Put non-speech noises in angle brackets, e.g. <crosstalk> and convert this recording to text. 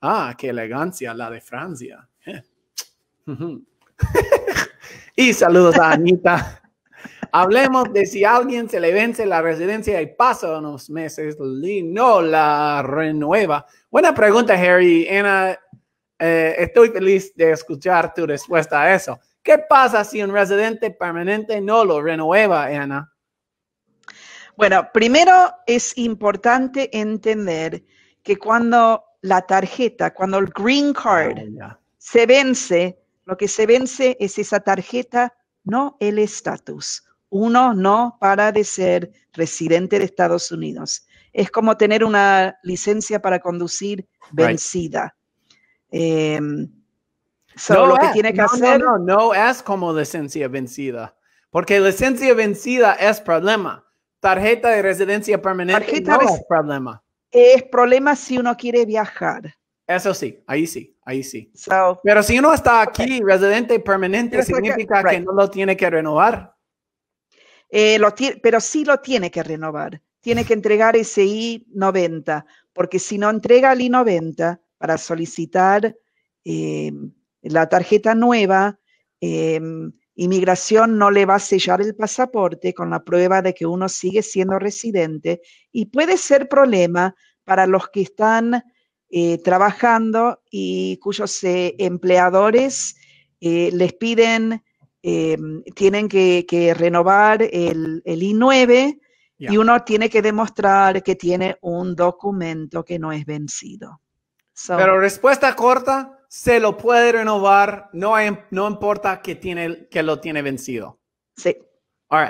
Ah, qué elegancia la de Francia. <laughs> y saludos a Anita. Hablemos de si alguien se le vence la residencia y pasa unos meses y no la renueva. Buena pregunta, Harry. Ana, eh, estoy feliz de escuchar tu respuesta a eso. ¿Qué pasa si un residente permanente no lo renueva, Ana? Bueno, primero es importante entender que cuando la tarjeta, cuando el green card oh, se vence, lo que se vence es esa tarjeta, no el estatus. Uno no para de ser residente de Estados Unidos. Es como tener una licencia para conducir vencida. Em, no lo es, que tiene que hacer. No, es como licencia vencida, porque licencia vencida es problema. Tarjeta de residencia permanente no es problema es problema si uno quiere viajar. Eso sí, ahí sí, ahí sí. Pero si uno está aquí, residente permanente, significa que no lo tiene que renovar. Eh, pero sí lo tiene que renovar. Tiene que entregar ese I-90, porque si no entrega el I-90 para solicitar eh, la tarjeta nueva, eh, Inmigración no le va a sellar el pasaporte con la prueba de que uno sigue siendo residente y puede ser problema para los que están eh, trabajando y cuyos eh, empleadores eh, les piden, em, tienen que, renovar el, I9 y uno tiene que demostrar que tiene un documento que no es vencido. Pero respuesta corta, se lo puede renovar, no, no importa que, tiene, que lo tiene vencido. Sí. All right.